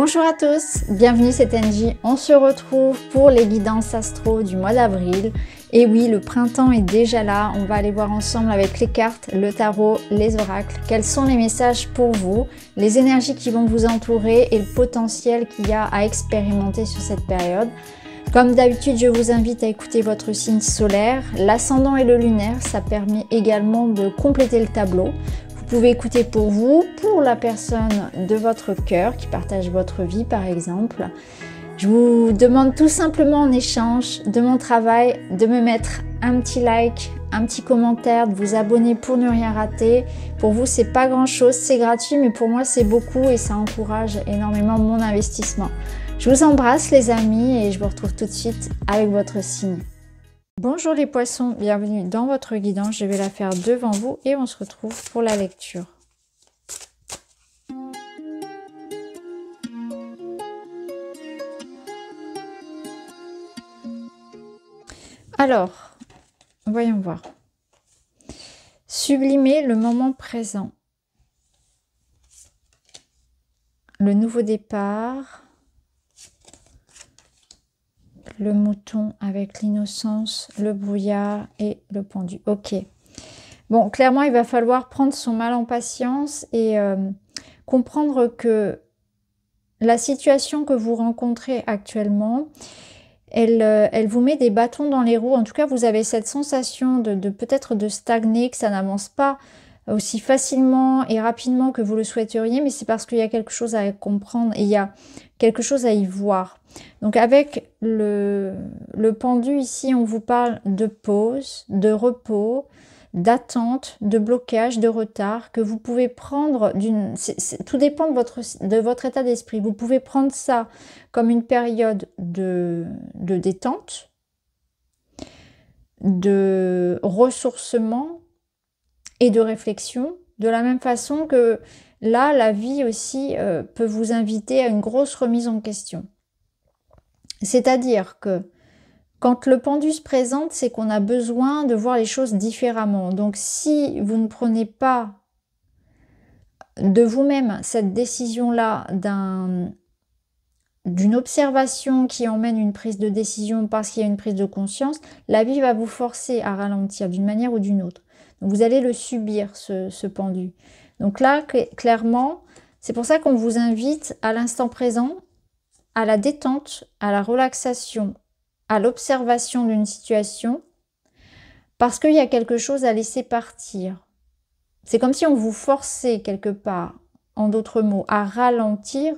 Bonjour à tous, bienvenue c'est NJ, on se retrouve pour les guidances astro du mois d'avril. Et oui, le printemps est déjà là, on va aller voir ensemble avec les cartes, le tarot, les oracles, quels sont les messages pour vous, les énergies qui vont vous entourer et le potentiel qu'il y a à expérimenter sur cette période. Comme d'habitude, je vous invite à écouter votre signe solaire. L'ascendant et le lunaire, ça permet également de compléter le tableau. Vous pouvez écouter pour vous, pour la personne de votre cœur qui partage votre vie par exemple. Je vous demande tout simplement en échange de mon travail de me mettre un petit like, un petit commentaire, de vous abonner pour ne rien rater. Pour vous, c'est pas grand chose, c'est gratuit, mais pour moi, c'est beaucoup et ça encourage énormément mon investissement. Je vous embrasse, les amis, et je vous retrouve tout de suite avec votre signe. Bonjour les poissons, bienvenue dans votre guidance. Je vais la faire devant vous et on se retrouve pour la lecture. Alors, voyons voir. Sublimer le moment présent. Le nouveau départ le mouton avec l'innocence, le brouillard et le pendu. Ok. Bon, clairement, il va falloir prendre son mal en patience et euh, comprendre que la situation que vous rencontrez actuellement, euh, elle, vous met des bâtons dans les roues. En tout cas, vous avez cette sensation de peut-être de stagner, que ça n'avance pas aussi facilement et rapidement que vous le souhaiteriez, mais c'est parce qu'il y a quelque chose à comprendre et il y a quelque chose à y voir. Donc avec le, pendu ici, on vous parle de pause, de repos, d'attente, de blocage, de retard que vous pouvez prendre Tout dépend de votre, état d'esprit. Vous pouvez prendre ça comme une période de, détente, de ressourcement et de réflexion, de la même façon que là, la vie aussi euh, peut vous inviter à une grosse remise en question. C'est-à-dire que quand le pendu se présente, c'est qu'on a besoin de voir les choses différemment. Donc si vous ne prenez pas de vous-même cette décision-là d'une observation qui emmène une prise de décision parce qu'il y a une prise de conscience, la vie va vous forcer à ralentir d'une manière ou d'une autre. Donc vous allez le subir, ce, pendu. Donc là, clairement, c'est pour ça qu'on vous invite à l'instant présent à la détente, à la relaxation, à l'observation d'une situation, parce qu'il y a quelque chose à laisser partir. C'est comme si on vous forçait quelque part, en d'autres mots, à ralentir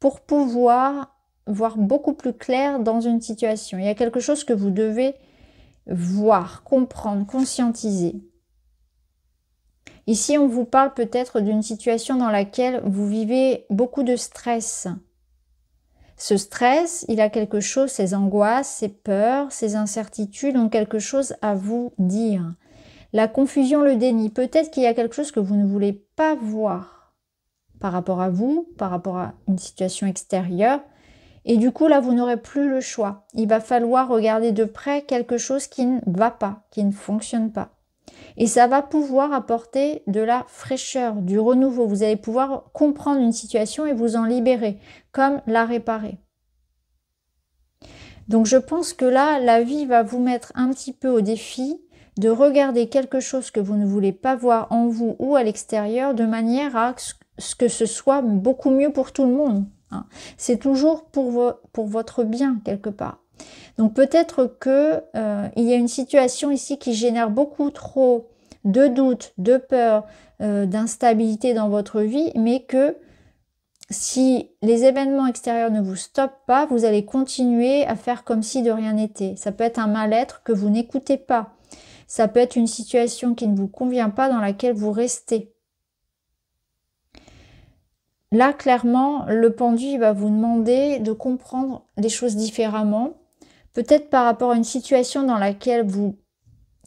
pour pouvoir voir beaucoup plus clair dans une situation. Il y a quelque chose que vous devez voir, comprendre, conscientiser. Ici, on vous parle peut-être d'une situation dans laquelle vous vivez beaucoup de stress, ce stress, il a quelque chose, ses angoisses, ses peurs, ses incertitudes ont quelque chose à vous dire. La confusion, le déni, peut-être qu'il y a quelque chose que vous ne voulez pas voir par rapport à vous, par rapport à une situation extérieure. Et du coup, là, vous n'aurez plus le choix. Il va falloir regarder de près quelque chose qui ne va pas, qui ne fonctionne pas. Et ça va pouvoir apporter de la fraîcheur, du renouveau. Vous allez pouvoir comprendre une situation et vous en libérer, comme la réparer. Donc je pense que là, la vie va vous mettre un petit peu au défi de regarder quelque chose que vous ne voulez pas voir en vous ou à l'extérieur de manière à ce que ce soit beaucoup mieux pour tout le monde. Hein. C'est toujours pour, pour votre bien quelque part. Donc peut-être que euh, il y a une situation ici qui génère beaucoup trop de doutes, de peurs, euh, d'instabilité dans votre vie, mais que si les événements extérieurs ne vous stoppent pas, vous allez continuer à faire comme si de rien n'était. Ça peut être un mal-être que vous n'écoutez pas. Ça peut être une situation qui ne vous convient pas dans laquelle vous restez. Là, clairement, le pendu va vous demander de comprendre les choses différemment, peut-être par rapport à une situation dans laquelle vous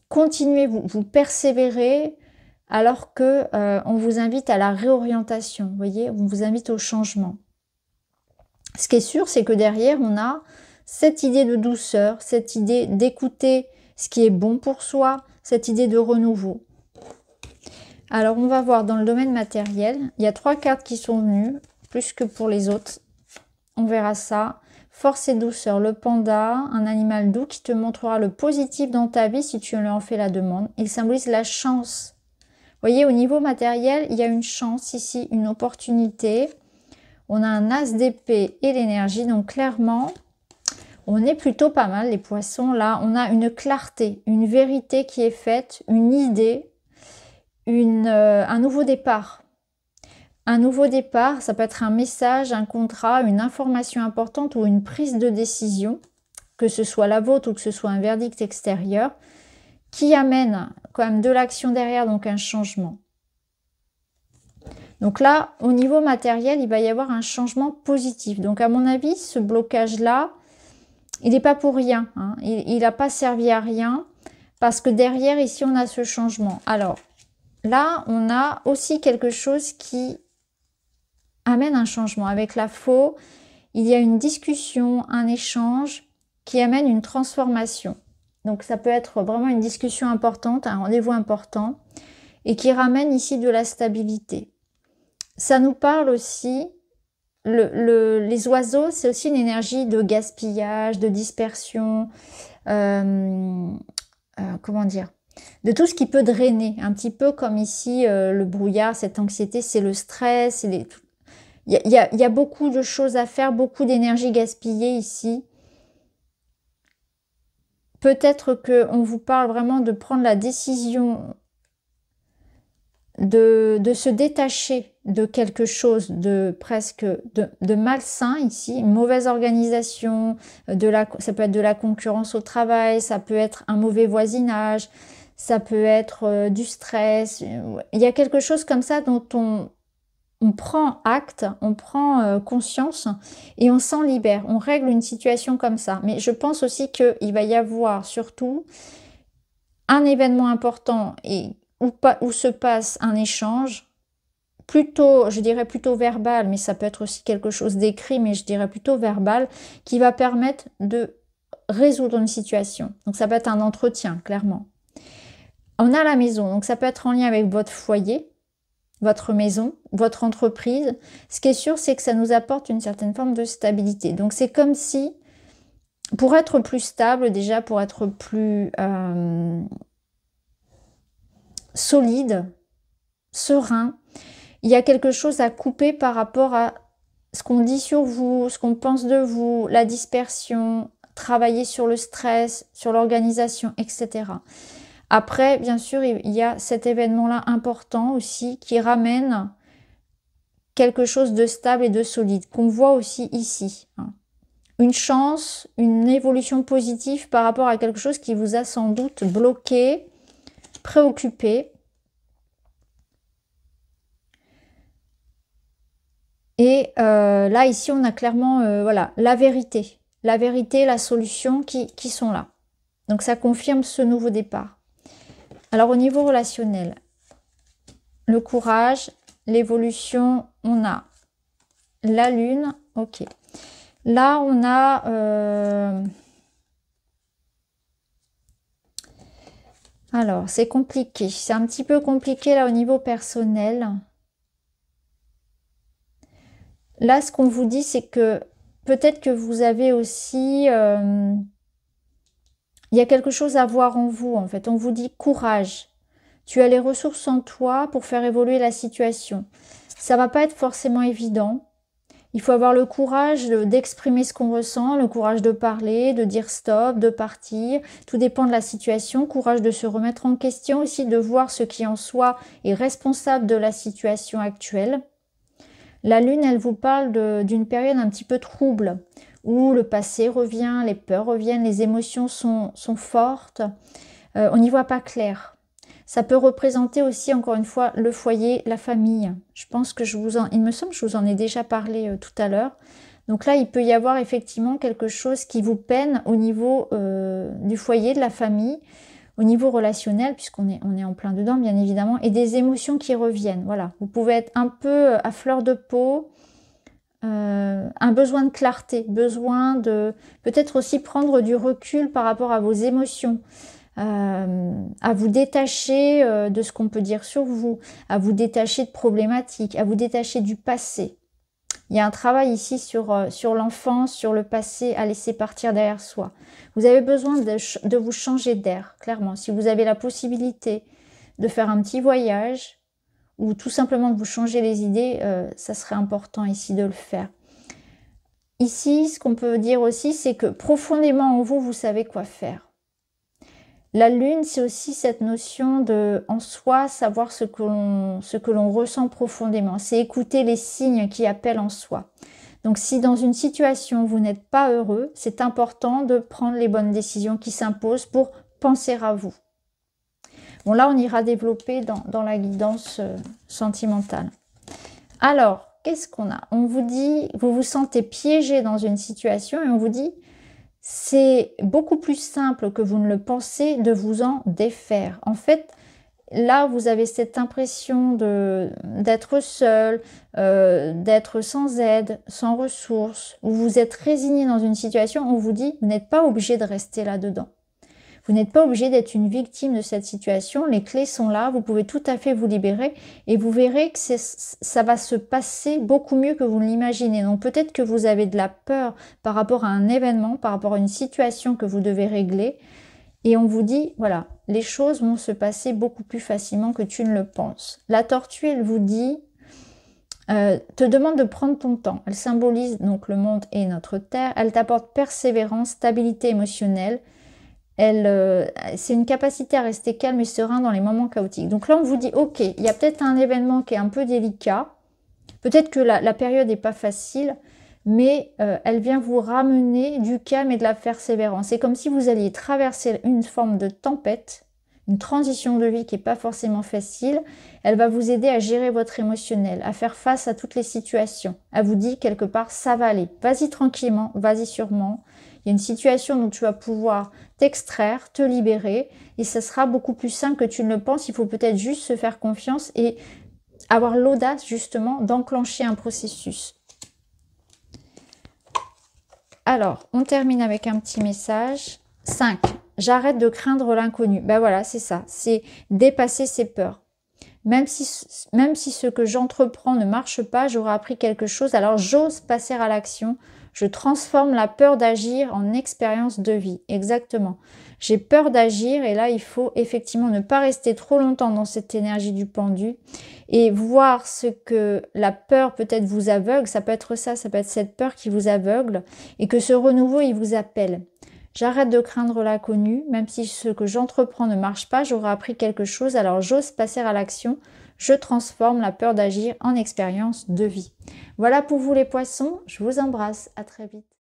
continuez, vous, persévérez, alors que euh, on vous invite à la réorientation, vous voyez, on vous invite au changement. Ce qui est sûr, c'est que derrière, on a cette idée de douceur, cette idée d'écouter ce qui est bon pour soi, cette idée de renouveau. Alors, on va voir dans le domaine matériel, il y a trois cartes qui sont venues, plus que pour les autres. On verra ça. Force et douceur, le panda, un animal doux qui te montrera le positif dans ta vie si tu en fais la demande. Il symbolise la chance. Vous voyez, au niveau matériel, il y a une chance ici, une opportunité. On a un as d'épée et l'énergie. Donc clairement, on est plutôt pas mal les poissons. Là, on a une clarté, une vérité qui est faite, une idée, euh, un nouveau départ. Un nouveau départ, ça peut être un message, un contrat, une information importante ou une prise de décision, que ce soit la vôtre ou que ce soit un verdict extérieur, qui amène quand même de l'action derrière, donc un changement. Donc là, au niveau matériel, il va y avoir un changement positif. Donc à mon avis, ce blocage-là, il n'est pas pour rien. Hein. Il n'a pas servi à rien parce que derrière, ici, on a ce changement. Alors là, on a aussi quelque chose qui amène un changement. Avec la faux, il y a une discussion, un échange qui amène une transformation. Donc ça peut être vraiment une discussion importante, un rendez-vous important, et qui ramène ici de la stabilité. Ça nous parle aussi, les oiseaux, c'est aussi une énergie de gaspillage, de dispersion, euh, euh, comment dire, de tout ce qui peut drainer, un petit peu comme ici euh, le brouillard, cette anxiété, c'est le stress, c'est il y, a, beaucoup de choses à faire, beaucoup d'énergie gaspillée ici. Peut-être qu'on vous parle vraiment de prendre la décision de, se détacher de quelque chose de presque de, malsain ici, mauvaise organisation, de la, ça peut être de la concurrence au travail, ça peut être un mauvais voisinage, ça peut être euh, du stress. Il y a quelque chose comme ça dont on, on prend acte, on prend euh, conscience et on s'en libère, on règle une situation comme ça. Mais je pense aussi qu'il va y avoir surtout un événement important et où, où se passe un échange, plutôt, je dirais plutôt verbal, mais ça peut être aussi quelque chose d'écrit, mais je dirais plutôt verbal, qui va permettre de résoudre une situation. Donc ça peut être un entretien, clairement. On a la maison, donc ça peut être en lien avec votre foyer, votre maison, votre entreprise. Ce qui est sûr, c'est que ça nous apporte une certaine forme de stabilité. Donc c'est comme si, pour être plus stable déjà, pour être plus euh, solide, serein, il y a quelque chose à couper par rapport à ce qu'on dit sur vous, ce qu'on pense de vous, la dispersion, travailler sur le stress, sur l'organisation, etc. Après, bien sûr, il y a cet événement-là important aussi qui ramène quelque chose de stable et de solide, qu'on voit aussi ici. Hein. Une chance, une évolution positive par rapport à quelque chose qui vous a sans doute bloqué, préoccupé. Et euh, là, ici, on a clairement euh, voilà, la vérité. La vérité, la solution qui sont là. Donc ça confirme ce nouveau départ. Alors au niveau relationnel, le courage, l'évolution, on a la lune, ok. Là, on a... Euh, alors, c'est compliqué. C'est un petit peu compliqué là au niveau personnel. Là, ce qu'on vous dit, c'est que peut-être que vous avez aussi... Euh, il y a quelque chose à voir en vous, en fait. On vous dit courage. Tu as les ressources en toi pour faire évoluer la situation. Ça va pas être forcément évident. Il faut avoir le courage d'exprimer ce qu'on ressent, le courage de parler, de dire stop, de partir. Tout dépend de la situation. Courage de se remettre en question aussi, de voir ce qui en soi est responsable de la situation actuelle. La lune, elle vous parle d'une période un petit peu trouble où le passé revient, les peurs reviennent, les émotions sont, fortes. Euh, on n'y voit pas clair. Ça peut représenter aussi, encore une fois, le foyer, la famille. Je pense que je vous en, il me semble que je vous en ai déjà parlé euh, tout à l'heure. Donc là, il peut y avoir effectivement quelque chose qui vous peine au niveau euh, du foyer, de la famille, au niveau relationnel, puisqu'on est, on est en plein dedans, bien évidemment, et des émotions qui reviennent. Voilà, vous pouvez être un peu à fleur de peau, un besoin de clarté, besoin de peut-être aussi prendre du recul par rapport à vos émotions, euh, à vous détacher euh, de ce qu'on peut dire sur vous, à vous détacher de problématiques, à vous détacher du passé. Il y a un travail ici sur, euh, sur l'enfance, sur le passé, à laisser partir derrière soi. Vous avez besoin de, vous changer d'air, clairement. Si vous avez la possibilité de faire un petit voyage, ou tout simplement de vous changer les idées, ça serait important ici de le faire. Ici, ce qu'on peut dire aussi, c'est que profondément en vous, vous savez quoi faire. La lune, c'est aussi cette notion de, en soi, savoir ce que l'on, ressent profondément. C'est écouter les signes qui appellent en soi. Donc, si dans une situation vous n'êtes pas heureux, c'est important de prendre les bonnes décisions qui s'imposent pour penser à vous. Bon, là, on ira développer dans la guidance euh, sentimentale. Alors, qu'est-ce qu'on a On vous dit, vous vous sentez piégé dans une situation et on vous dit, c'est beaucoup plus simple que vous ne le pensez de vous en défaire. En fait, là, vous avez cette impression d'être seul, euh, d'être sans aide, sans ressources, où vous êtes résigné dans une situation, on vous dit, vous n'êtes pas obligé de rester là-dedans. Vous n'êtes pas obligé d'être une victime de cette situation. Les clés sont là. Vous pouvez tout à fait vous libérer et vous verrez que ça va se passer beaucoup mieux que vous ne l'imaginez. Donc peut-être que vous avez de la peur par rapport à un événement, par rapport à une situation que vous devez régler. Et on vous dit, voilà, les choses vont se passer beaucoup plus facilement que tu ne le penses. La tortue, elle vous dit, euh, te demande de prendre ton temps. Elle symbolise donc le monde et notre terre. Elle t'apporte persévérance, stabilité émotionnelle. Euh, c'est une capacité à rester calme et serein dans les moments chaotiques. Donc là, on vous dit, ok, il y a peut-être un événement qui est un peu délicat, peut-être que la, période n'est pas facile, mais euh, elle vient vous ramener du calme et de la persévérance. C'est comme si vous alliez traverser une forme de tempête, une transition de vie qui n'est pas forcément facile. Elle va vous aider à gérer votre émotionnel, à faire face à toutes les situations. Elle vous dit quelque part, ça va aller. Vas-y tranquillement, vas-y sûrement. Il y a une situation dont tu vas pouvoir t'extraire, te libérer, et ça sera beaucoup plus simple que tu ne le penses. Il faut peut-être juste se faire confiance et avoir l'audace justement d'enclencher un processus. Alors, on termine avec un petit message. 5. J'arrête de craindre l'inconnu. Ben voilà, c'est ça. C'est dépasser ses peurs. Même si, même si ce que j'entreprends ne marche pas, j'aurai appris quelque chose, alors j'ose passer à l'action je transforme la peur d'agir en expérience de vie. Exactement. J'ai peur d'agir et là, il faut effectivement ne pas rester trop longtemps dans cette énergie du pendu et voir ce que la peur peut-être vous aveugle. Ça peut être ça, ça peut être cette peur qui vous aveugle et que ce renouveau, il vous appelle. J'arrête de craindre l'inconnu, même si ce que j'entreprends ne marche pas, j'aurai appris quelque chose, alors j'ose passer à l'action je transforme la peur d'agir en expérience de vie. Voilà pour vous les poissons, je vous embrasse, à très vite.